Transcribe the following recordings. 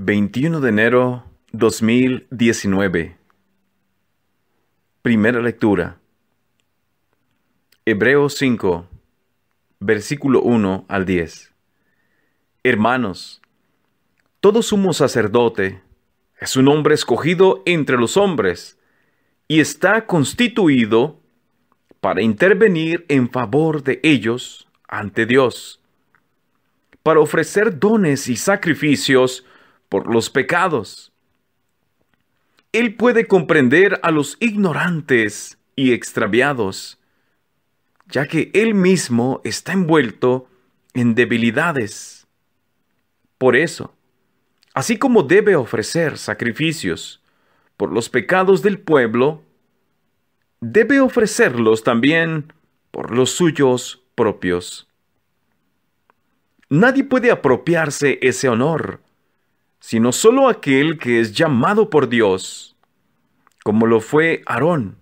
21 de enero 2019. Primera lectura. Hebreos 5, versículo 1 al 10. Hermanos, todo sumo sacerdote es un hombre escogido entre los hombres y está constituido para intervenir en favor de ellos ante Dios, para ofrecer dones y sacrificios por los pecados. Él puede comprender a los ignorantes y extraviados, ya que Él mismo está envuelto en debilidades. Por eso, así como debe ofrecer sacrificios por los pecados del pueblo, debe ofrecerlos también por los suyos propios. Nadie puede apropiarse ese honor, sino solo aquel que es llamado por Dios, como lo fue Aarón.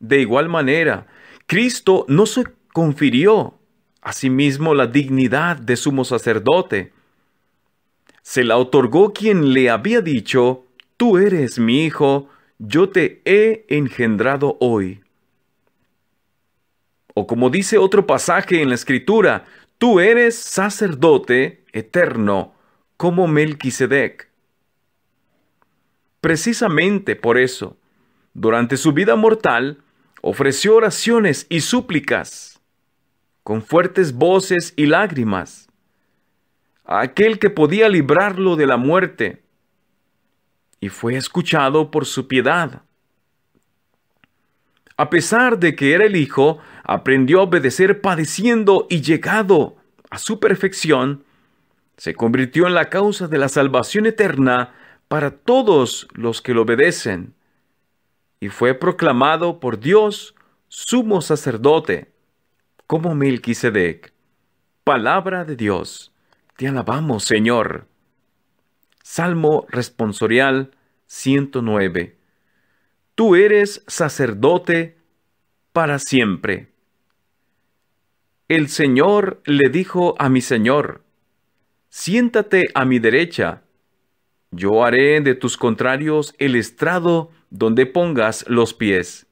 De igual manera, Cristo no se confirió a sí mismo la dignidad de sumo sacerdote. Se la otorgó quien le había dicho, Tú eres mi hijo, yo te he engendrado hoy. O como dice otro pasaje en la Escritura, Tú eres sacerdote eterno como Melquisedec. Precisamente por eso, durante su vida mortal, ofreció oraciones y súplicas, con fuertes voces y lágrimas, a aquel que podía librarlo de la muerte, y fue escuchado por su piedad. A pesar de que era el Hijo, aprendió a obedecer padeciendo y llegado a su perfección, se convirtió en la causa de la salvación eterna para todos los que lo obedecen, y fue proclamado por Dios sumo sacerdote, como Melquisedec. Palabra de Dios, te alabamos Señor. Salmo responsorial 109. Tú eres sacerdote para siempre. El Señor le dijo a mi Señor, Siéntate a mi derecha. Yo haré de tus contrarios el estrado donde pongas los pies.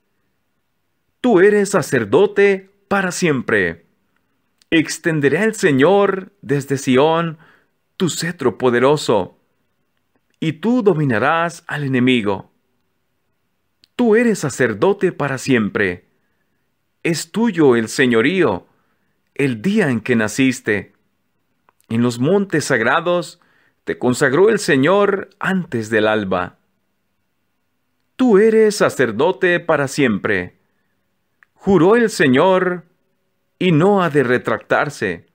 Tú eres sacerdote para siempre. Extenderá el Señor desde Sión tu cetro poderoso, y tú dominarás al enemigo. Tú eres sacerdote para siempre. Es tuyo el señorío, el día en que naciste. En los montes sagrados te consagró el Señor antes del alba. Tú eres sacerdote para siempre. Juró el Señor y no ha de retractarse.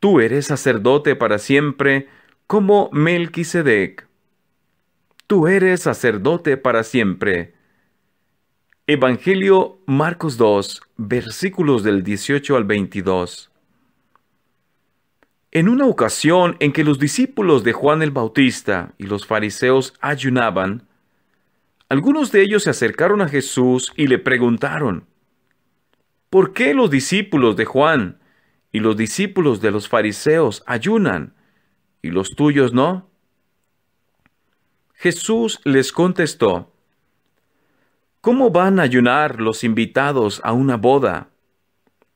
Tú eres sacerdote para siempre como Melquisedec. Tú eres sacerdote para siempre. Evangelio Marcos 2, versículos del 18 al 22. En una ocasión en que los discípulos de Juan el Bautista y los fariseos ayunaban, algunos de ellos se acercaron a Jesús y le preguntaron, ¿por qué los discípulos de Juan y los discípulos de los fariseos ayunan y los tuyos no? Jesús les contestó, ¿cómo van a ayunar los invitados a una boda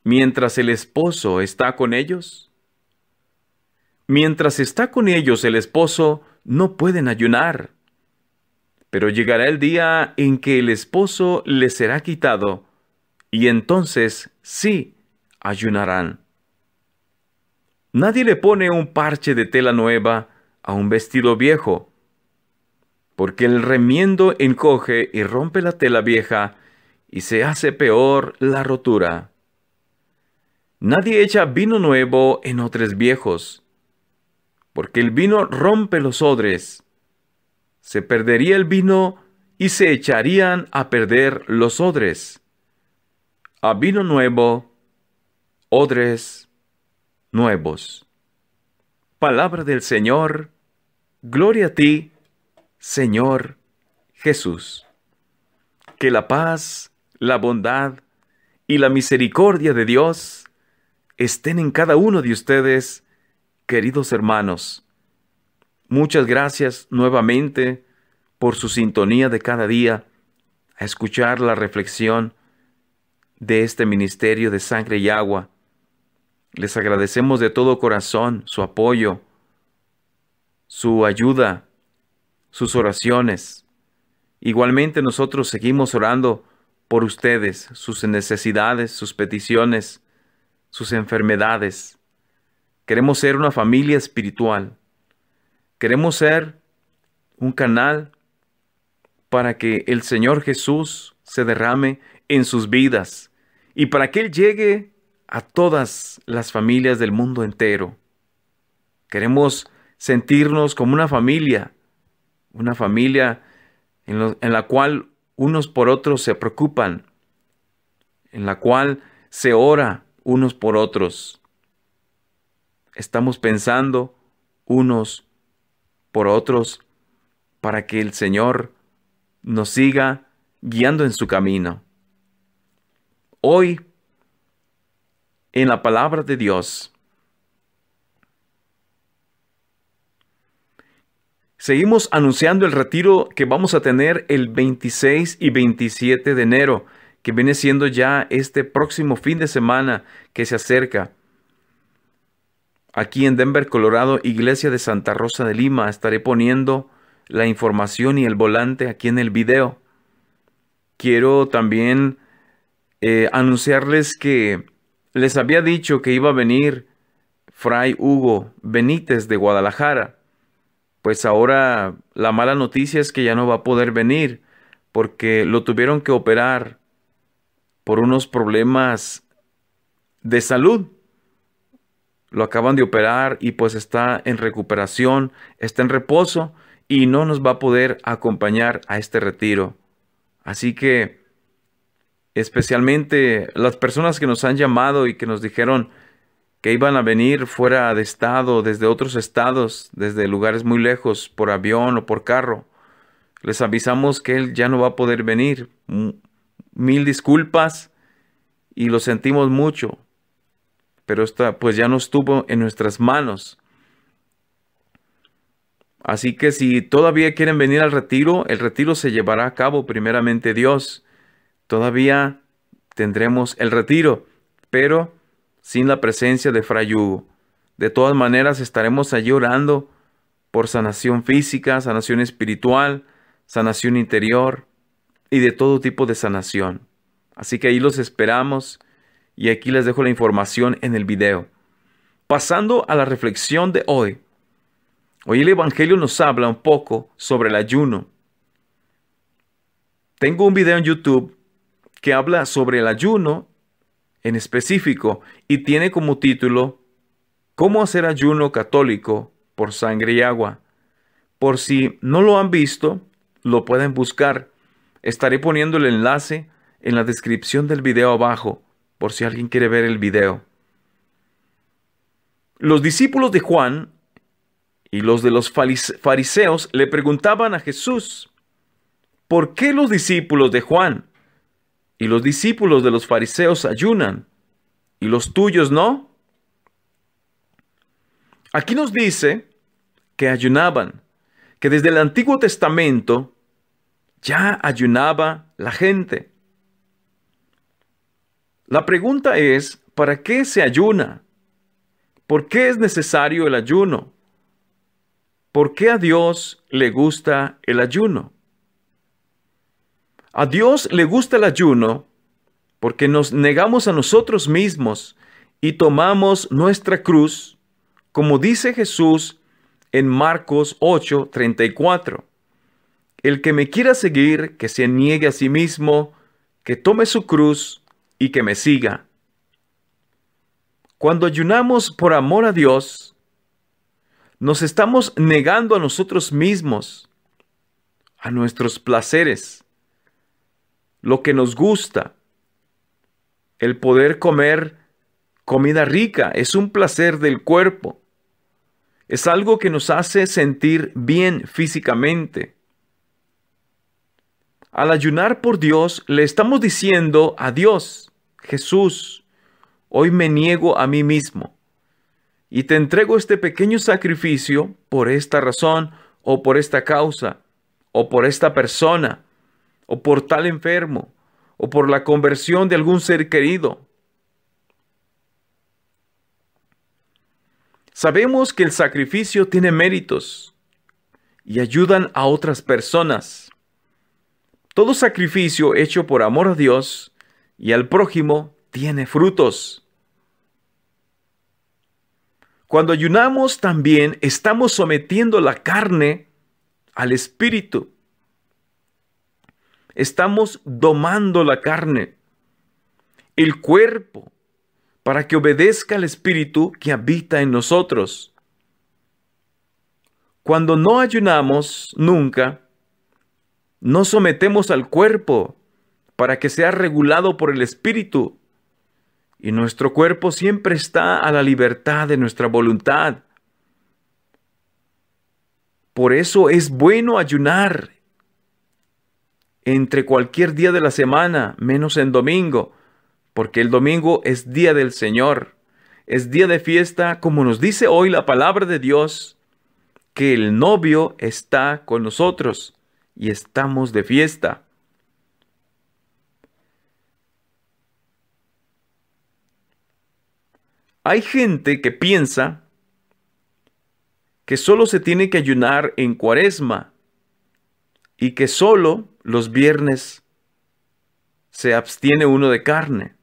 mientras el esposo está con ellos? Mientras está con ellos el esposo, no pueden ayunar. Pero llegará el día en que el esposo les será quitado, y entonces sí ayunarán. Nadie le pone un parche de tela nueva a un vestido viejo, porque el remiendo encoge y rompe la tela vieja, y se hace peor la rotura. Nadie echa vino nuevo en otros viejos porque el vino rompe los odres. Se perdería el vino y se echarían a perder los odres. A vino nuevo, odres nuevos. Palabra del Señor, gloria a ti, Señor Jesús. Que la paz, la bondad y la misericordia de Dios estén en cada uno de ustedes queridos hermanos. Muchas gracias nuevamente por su sintonía de cada día a escuchar la reflexión de este ministerio de sangre y agua. Les agradecemos de todo corazón su apoyo, su ayuda, sus oraciones. Igualmente nosotros seguimos orando por ustedes, sus necesidades, sus peticiones, sus enfermedades. Queremos ser una familia espiritual. Queremos ser un canal para que el Señor Jesús se derrame en sus vidas y para que Él llegue a todas las familias del mundo entero. Queremos sentirnos como una familia, una familia en, la cual unos por otros se preocupan, en la cual se ora unos por otros, estamos pensando unos por otros para que el Señor nos siga guiando en su camino. Hoy, en la palabra de Dios, seguimos anunciando el retiro que vamos a tener el 26 y 27 de enero, que viene siendo ya este próximo fin de semana que se acerca aquí en Denver, Colorado, Iglesia de Santa Rosa de Lima. Estaré poniendo la información y el volante aquí en el video. Quiero también eh, anunciarles que les había dicho que iba a venir Fray Hugo Benítez de Guadalajara. Pues ahora la mala noticia es que ya no va a poder venir porque lo tuvieron que operar por unos problemas de salud lo acaban de operar y pues está en recuperación, está en reposo y no nos va a poder acompañar a este retiro. Así que especialmente las personas que nos han llamado y que nos dijeron que iban a venir fuera de estado, desde otros estados, desde lugares muy lejos, por avión o por carro. Les avisamos que él ya no va a poder venir. Mil disculpas y lo sentimos mucho pero esta pues ya no estuvo en nuestras manos. Así que si todavía quieren venir al retiro, el retiro se llevará a cabo primeramente Dios. Todavía tendremos el retiro, pero sin la presencia de Fray Hugo. De todas maneras estaremos allí orando por sanación física, sanación espiritual, sanación interior y de todo tipo de sanación. Así que ahí los esperamos y aquí les dejo la información en el video. Pasando a la reflexión de hoy. Hoy el Evangelio nos habla un poco sobre el ayuno. Tengo un video en YouTube que habla sobre el ayuno en específico y tiene como título ¿Cómo hacer ayuno católico por sangre y agua? Por si no lo han visto, lo pueden buscar. Estaré poniendo el enlace en la descripción del video abajo por si alguien quiere ver el video. Los discípulos de Juan y los de los fariseos le preguntaban a Jesús, ¿por qué los discípulos de Juan y los discípulos de los fariseos ayunan y los tuyos no? Aquí nos dice que ayunaban, que desde el Antiguo Testamento ya ayunaba la gente. La pregunta es, ¿para qué se ayuna? ¿Por qué es necesario el ayuno? ¿Por qué a Dios le gusta el ayuno? A Dios le gusta el ayuno porque nos negamos a nosotros mismos y tomamos nuestra cruz, como dice Jesús en Marcos 8:34. El que me quiera seguir, que se niegue a sí mismo, que tome su cruz y que me siga. Cuando ayunamos por amor a Dios, nos estamos negando a nosotros mismos, a nuestros placeres, lo que nos gusta. El poder comer comida rica es un placer del cuerpo. Es algo que nos hace sentir bien físicamente. Al ayunar por Dios, le estamos diciendo a Dios, Jesús, hoy me niego a mí mismo y te entrego este pequeño sacrificio por esta razón o por esta causa o por esta persona o por tal enfermo o por la conversión de algún ser querido. Sabemos que el sacrificio tiene méritos y ayudan a otras personas. Todo sacrificio hecho por amor a Dios y al prójimo tiene frutos. Cuando ayunamos también estamos sometiendo la carne al espíritu. Estamos domando la carne, el cuerpo, para que obedezca al espíritu que habita en nosotros. Cuando no ayunamos nunca, no sometemos al cuerpo para que sea regulado por el Espíritu. Y nuestro cuerpo siempre está a la libertad de nuestra voluntad. Por eso es bueno ayunar entre cualquier día de la semana, menos en domingo, porque el domingo es día del Señor, es día de fiesta, como nos dice hoy la palabra de Dios, que el novio está con nosotros y estamos de fiesta. Hay gente que piensa que solo se tiene que ayunar en cuaresma y que solo los viernes se abstiene uno de carne.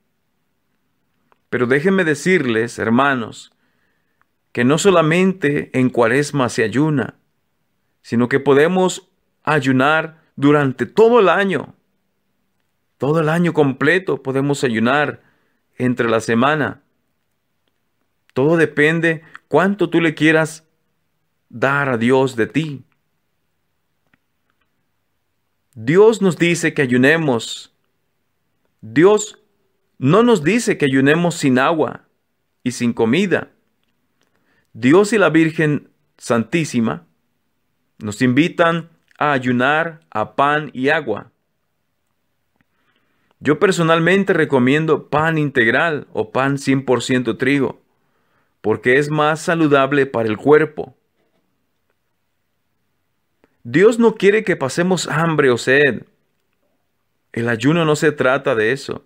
Pero déjenme decirles, hermanos, que no solamente en cuaresma se ayuna, sino que podemos ayunar durante todo el año. Todo el año completo podemos ayunar entre la semana. Todo depende cuánto tú le quieras dar a Dios de ti. Dios nos dice que ayunemos. Dios no nos dice que ayunemos sin agua y sin comida. Dios y la Virgen Santísima nos invitan a ayunar a pan y agua. Yo personalmente recomiendo pan integral o pan 100% trigo porque es más saludable para el cuerpo. Dios no quiere que pasemos hambre o sed. El ayuno no se trata de eso,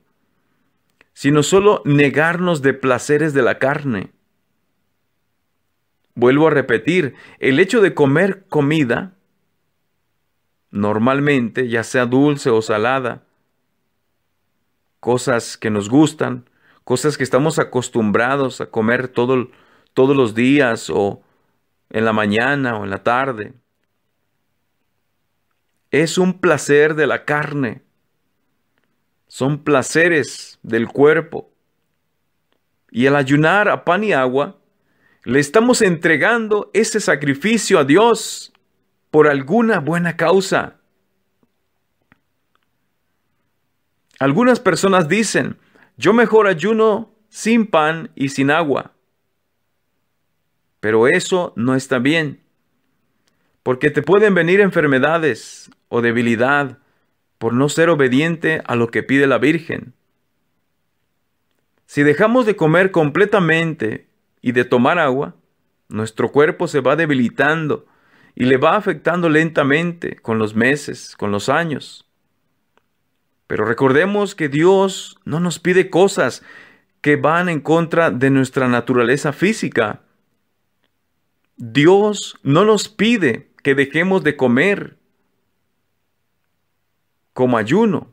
sino solo negarnos de placeres de la carne. Vuelvo a repetir, el hecho de comer comida, normalmente, ya sea dulce o salada, cosas que nos gustan, cosas que estamos acostumbrados a comer todo, todos los días o en la mañana o en la tarde. Es un placer de la carne. Son placeres del cuerpo. Y al ayunar a pan y agua, le estamos entregando ese sacrificio a Dios por alguna buena causa. Algunas personas dicen, yo mejor ayuno sin pan y sin agua. Pero eso no está bien, porque te pueden venir enfermedades o debilidad por no ser obediente a lo que pide la Virgen. Si dejamos de comer completamente y de tomar agua, nuestro cuerpo se va debilitando y le va afectando lentamente con los meses, con los años. Pero recordemos que Dios no nos pide cosas que van en contra de nuestra naturaleza física. Dios no nos pide que dejemos de comer como ayuno,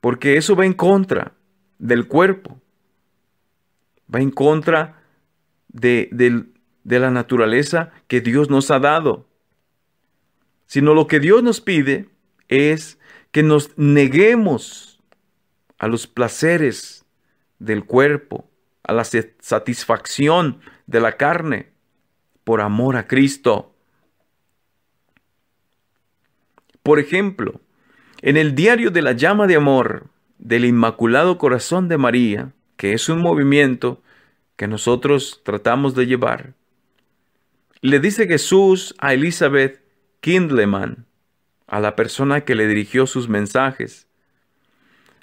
porque eso va en contra del cuerpo, va en contra de, de la naturaleza que Dios nos ha dado, sino lo que Dios nos pide es que nos neguemos a los placeres del cuerpo, a la satisfacción de la carne, por amor a Cristo. Por ejemplo, en el diario de la llama de amor del Inmaculado Corazón de María, que es un movimiento que nosotros tratamos de llevar, le dice Jesús a Elizabeth Kindleman, a la persona que le dirigió sus mensajes.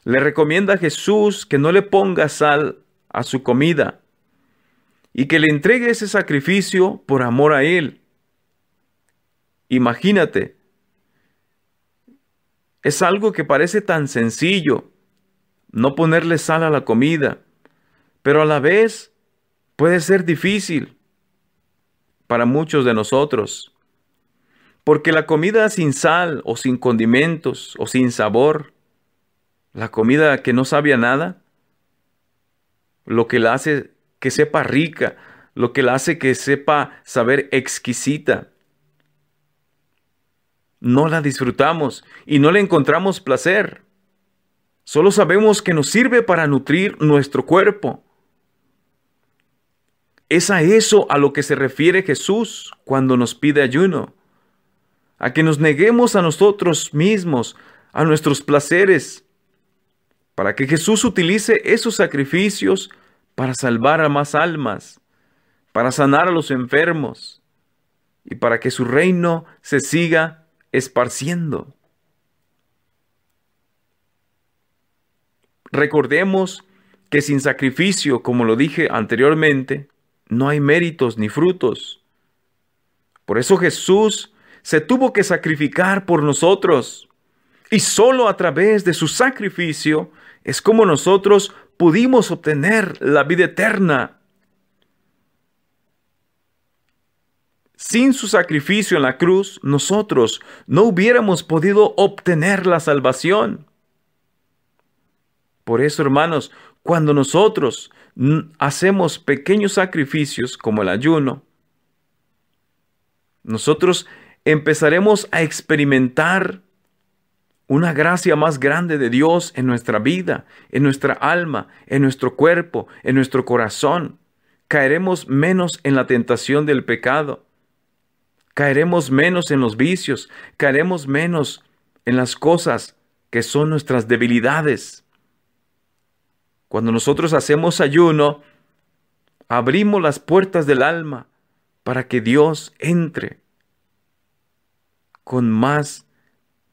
Le recomienda a Jesús que no le ponga sal a su comida y que le entregue ese sacrificio por amor a Él. Imagínate, es algo que parece tan sencillo, no ponerle sal a la comida, pero a la vez puede ser difícil para muchos de nosotros. Porque la comida sin sal o sin condimentos o sin sabor, la comida que no sabe a nada, lo que la hace que sepa rica, lo que la hace que sepa saber exquisita, no la disfrutamos y no le encontramos placer. Solo sabemos que nos sirve para nutrir nuestro cuerpo. Es a eso a lo que se refiere Jesús cuando nos pide ayuno a que nos neguemos a nosotros mismos, a nuestros placeres, para que Jesús utilice esos sacrificios para salvar a más almas, para sanar a los enfermos y para que su reino se siga esparciendo. Recordemos que sin sacrificio, como lo dije anteriormente, no hay méritos ni frutos. Por eso Jesús se tuvo que sacrificar por nosotros. Y solo a través de su sacrificio es como nosotros pudimos obtener la vida eterna. Sin su sacrificio en la cruz, nosotros no hubiéramos podido obtener la salvación. Por eso, hermanos, cuando nosotros hacemos pequeños sacrificios como el ayuno, nosotros empezaremos a experimentar una gracia más grande de Dios en nuestra vida, en nuestra alma, en nuestro cuerpo, en nuestro corazón. Caeremos menos en la tentación del pecado. Caeremos menos en los vicios. Caeremos menos en las cosas que son nuestras debilidades. Cuando nosotros hacemos ayuno, abrimos las puertas del alma para que Dios entre con más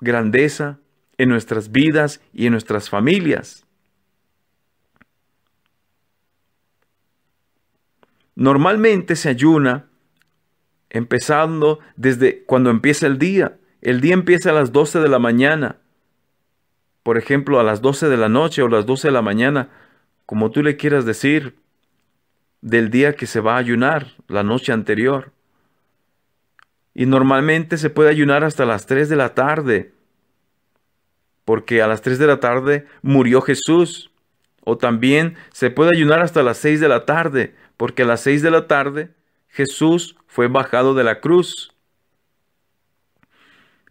grandeza en nuestras vidas y en nuestras familias. Normalmente se ayuna empezando desde cuando empieza el día. El día empieza a las 12 de la mañana. Por ejemplo, a las 12 de la noche o las 12 de la mañana, como tú le quieras decir, del día que se va a ayunar, la noche anterior. Y normalmente se puede ayunar hasta las 3 de la tarde, porque a las 3 de la tarde murió Jesús. O también se puede ayunar hasta las 6 de la tarde, porque a las 6 de la tarde Jesús fue bajado de la cruz.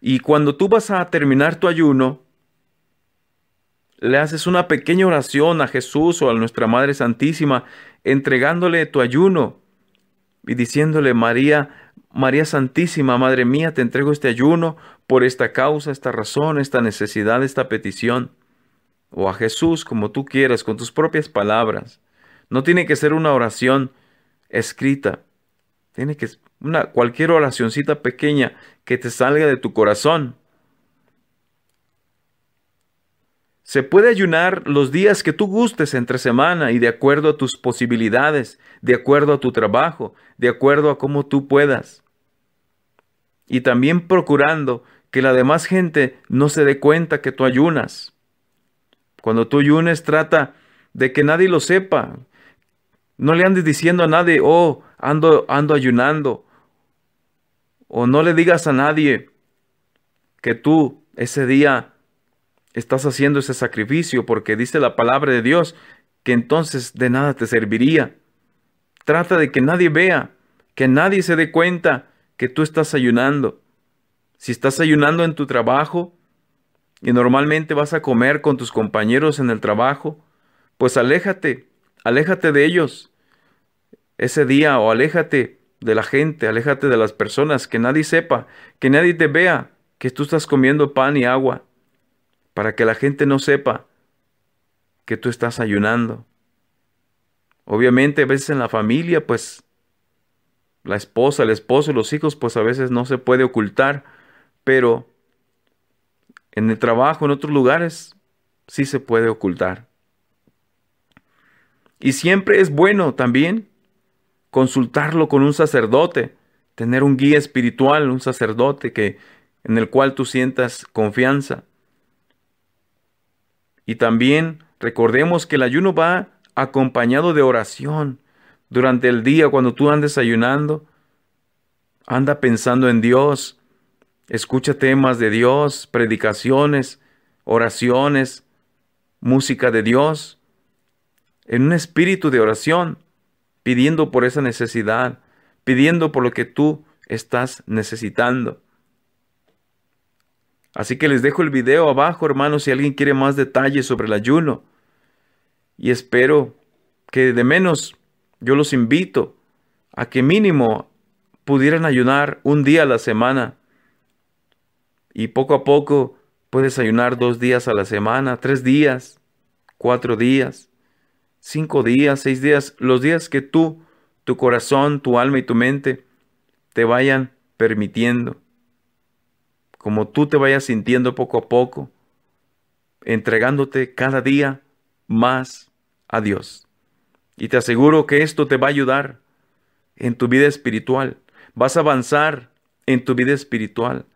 Y cuando tú vas a terminar tu ayuno, le haces una pequeña oración a Jesús o a nuestra Madre Santísima, entregándole tu ayuno y diciéndole, María, María Santísima, Madre mía, te entrego este ayuno por esta causa, esta razón, esta necesidad, esta petición. O a Jesús, como tú quieras, con tus propias palabras. No tiene que ser una oración escrita. Tiene que ser una, cualquier oracioncita pequeña que te salga de tu corazón. Se puede ayunar los días que tú gustes entre semana y de acuerdo a tus posibilidades, de acuerdo a tu trabajo, de acuerdo a cómo tú puedas. Y también procurando que la demás gente no se dé cuenta que tú ayunas. Cuando tú ayunes trata de que nadie lo sepa. No le andes diciendo a nadie, oh, ando, ando ayunando. O no le digas a nadie que tú ese día estás haciendo ese sacrificio porque dice la palabra de Dios, que entonces de nada te serviría. Trata de que nadie vea, que nadie se dé cuenta que tú estás ayunando. Si estás ayunando en tu trabajo y normalmente vas a comer con tus compañeros en el trabajo, pues aléjate, aléjate de ellos ese día o aléjate de la gente, aléjate de las personas, que nadie sepa, que nadie te vea que tú estás comiendo pan y agua para que la gente no sepa que tú estás ayunando. Obviamente a veces en la familia, pues la esposa, el esposo, los hijos, pues a veces no se puede ocultar, pero en el trabajo, en otros lugares, sí se puede ocultar. Y siempre es bueno también consultarlo con un sacerdote, tener un guía espiritual, un sacerdote que en el cual tú sientas confianza. Y también recordemos que el ayuno va acompañado de oración. Durante el día, cuando tú andes ayunando, anda pensando en Dios, escucha temas de Dios, predicaciones, oraciones, música de Dios, en un espíritu de oración, pidiendo por esa necesidad, pidiendo por lo que tú estás necesitando. Así que les dejo el video abajo, hermanos, si alguien quiere más detalles sobre el ayuno. Y espero que de menos yo los invito a que mínimo pudieran ayunar un día a la semana. Y poco a poco puedes ayunar dos días a la semana, tres días, cuatro días, cinco días, seis días, los días que tú, tu corazón, tu alma y tu mente te vayan permitiendo como tú te vayas sintiendo poco a poco, entregándote cada día más a Dios. Y te aseguro que esto te va a ayudar en tu vida espiritual. Vas a avanzar en tu vida espiritual.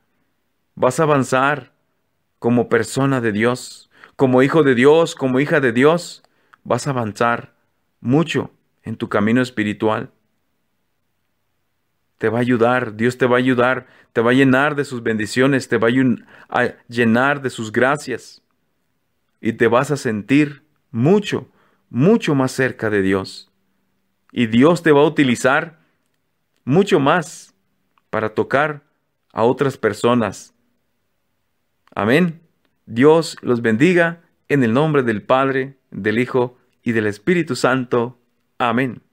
Vas a avanzar como persona de Dios, como hijo de Dios, como hija de Dios. Vas a avanzar mucho en tu camino espiritual te va a ayudar, Dios te va a ayudar, te va a llenar de sus bendiciones, te va a llenar de sus gracias y te vas a sentir mucho, mucho más cerca de Dios. Y Dios te va a utilizar mucho más para tocar a otras personas. Amén. Dios los bendiga en el nombre del Padre, del Hijo y del Espíritu Santo. Amén.